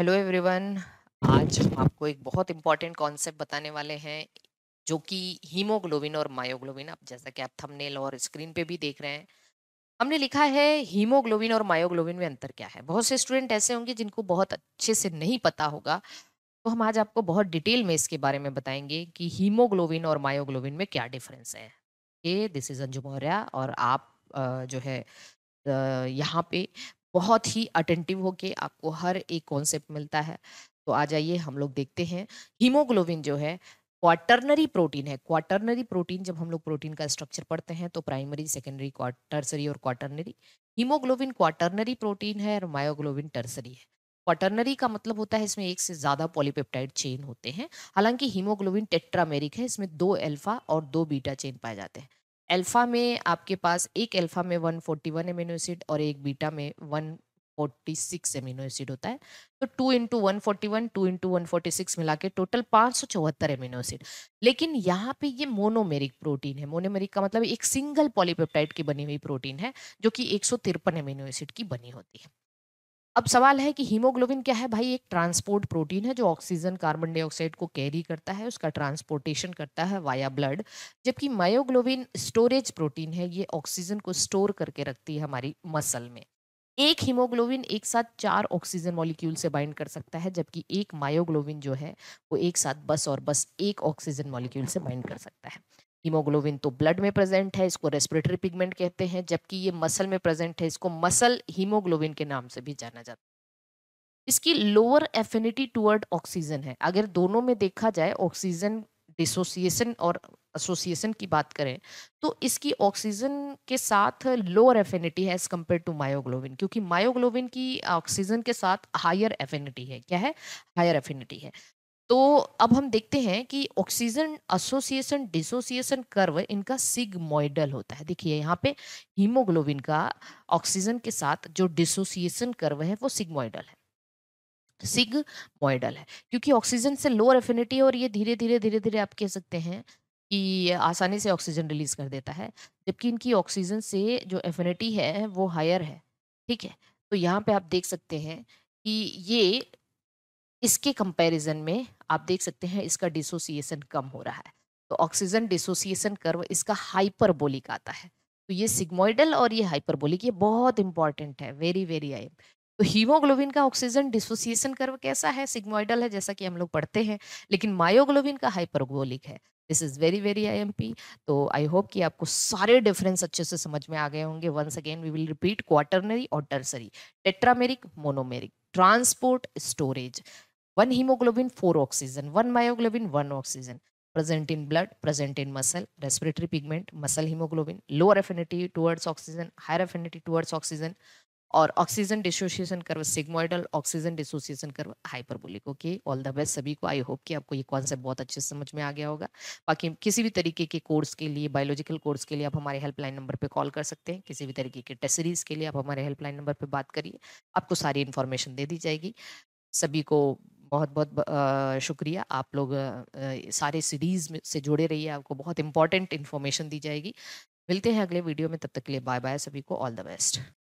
Hello everyone आज हम आपको एक बहुत इम्पॉर्टेंट कॉन्सेप्ट बताने वाले हैं जो कि हीमोग्लोबिन और मायोग्लोबिन आप जैसा कि आप थंबनेल और स्क्रीन पे भी देख रहे हैं हमने लिखा है हीमोग्लोबिन और मायोग्लोबिन में अंतर क्या है बहुत से स्टूडेंट ऐसे होंगे जिनको बहुत अच्छे से नहीं पता होगा तो हम आज आपको बहुत डिटेल में इसके बारे में बताएंगे कि हीमोग्लोबिन और मायोग्लोबिन में क्या डिफरेंस है ये दिस इज अंजू मौर्या और आप जो है यहाँ पे बहुत ही अटेंटिव होके आपको हर एक कॉन्सेप्ट मिलता है तो आ जाइए हम लोग देखते हैं हीमोग्लोबिन जो है क्वार्टरनरी प्रोटीन है क्वार्टरनरी प्रोटीन जब हम लोग प्रोटीन का स्ट्रक्चर पढ़ते हैं तो प्राइमरी सेकेंडरी टर्सरी और क्वार्टरनरी हीमोग्लोबिन क्वार्टरनरी प्रोटीन है और मायोग्लोबिन टर्सरी है क्वार्टरनरी का मतलब होता है इसमें एक से ज़्यादा पॉलीपेप्टाइड चेन होते हैं हालांकि हीमोग्लोबिन टेट्रामेरिक है इसमें दो एल्फा और दो बीटा चेन पाए जाते हैं अल्फ़ा में आपके पास एक अल्फ़ा में 141 एमिनो एसिड और एक बीटा में 146 एमिनो एसिड होता है तो two into one forty one two into one forty six मिला के टोटल पाँच सौ चौहत्तर एमिनो एसिड लेकिन यहाँ पे ये मोनोमेरिक प्रोटीन है मोनोमेरिक का मतलब एक सिंगल पॉलीपेप्टाइड की बनी हुई प्रोटीन है जो कि एक सौ तिरपन एमिनो एसिड की बनी होती है अब सवाल है कि हीमोग्लोबिन क्या है भाई एक ट्रांसपोर्ट प्रोटीन है जो ऑक्सीजन कार्बन डाइऑक्साइड को कैरी करता है उसका ट्रांसपोर्टेशन करता है वाया ब्लड जबकि मायोग्लोबिन स्टोरेज प्रोटीन है ये ऑक्सीजन को स्टोर करके रखती है हमारी मसल में एक हीमोग्लोबिन एक साथ चार ऑक्सीजन मॉलिक्यूल से बाइंड कर सकता है जबकि एक मायोग्लोबिन जो है वो एक साथ बस और बस एक ऑक्सीजन मॉलिक्यूल से बाइंड कर सकता है हीमोग्लोबिन तो ब्लड में प्रेजेंट है इसको रेस्पिरेटरी पिगमेंट कहते हैं जबकि ये मसल में प्रेजेंट है इसको मसल हीमोग्लोबिन के नाम से भी जाना जाता है इसकी लोअर एफिनिटी टुवर्ड ऑक्सीजन है अगर दोनों में देखा जाए ऑक्सीजन डिसोसिएशन और एसोसिएशन की बात करें तो इसकी ऑक्सीजन के साथ लोअर एफिनिटी है एज कम्पेयर टू मायोग्लोबिन क्योंकि मायोग्लोबिन की ऑक्सीजन के साथ हायर एफिनिटी है क्या है हायर एफिनिटी है तो अब हम देखते हैं कि ऑक्सीजन एसोसिएशन डिसोसिएशन कर्व इनका सिग्मोइडल होता है देखिए यहाँ पे हीमोग्लोबिन का ऑक्सीजन के साथ जो डिसोसिएशन कर्व है वो सिग्मोइडल है सिग्मोइडल है क्योंकि ऑक्सीजन से लोअर एफिनिटी है और ये धीरे धीरे धीरे धीरे आप कह सकते हैं कि आसानी से ऑक्सीजन रिलीज कर देता है जबकि इनकी ऑक्सीजन से जो एफिनिटी है वो हायर है ठीक है तो यहाँ पे आप देख सकते हैं कि ये इसके कंपैरिजन में आप देख सकते हैं इसका डिसोसिएशन कम हो रहा है तो ऑक्सीजन डिसोसिएशन कर्व इसका हाइपरबोलिक आता है तो ये सिग्मोइडल और ये हाइपरबोलिक ये बहुत इंपॉर्टेंट है वेरी वेरी आई तो हीमोग्लोबिन का ऑक्सीजन डिसोसिएशन कर्व कैसा है सिग्मोइडल है जैसा कि हम लोग पढ़ते हैं लेकिन मायोग्लोबिन का हाइपरबोलिक है this is very very I तो आई होप कि आपको सारे डिफरेंस अच्छे से समझ में आ गए होंगे once again we will repeat quaternary और tertiary tetrameric monomeric transport storage one hemoglobin, four oxygen, one myoglobin, one oxygen. Present in blood, present in muscle, respiratory pigment, muscle hemoglobin, lower affinity towards oxygen, higher affinity towards oxygen, और oxygen dissociation curve sigmoidal oxygen dissociation curve hyperbolic okay all the best सभी को I hope कि आपको ये concept बहुत अच्छे से समझ में आ गया होगा बाकी किसी भी तरीके के कोर्स के लिए बायोलॉजिकल कोर्स के लिए आप हमारे हेल्पलाइन नंबर पर कॉल कर सकते हैं किसी भी तरीके के टेस्ट सीरीज के लिए आप हमारे हेल्पलाइन नंबर पर बात करिए आपको सारी इन्फॉर्मेशन दे दी जाएगी सभी को बहुत बहुत शुक्रिया आप लोग सारे सीरीज़ से जुड़े रहिए आपको बहुत इंपॉर्टेंट इन्फॉर्मेशन दी जाएगी मिलते हैं अगले वीडियो में तब तक के लिए बाय बाय सभी को ऑल द बेस्ट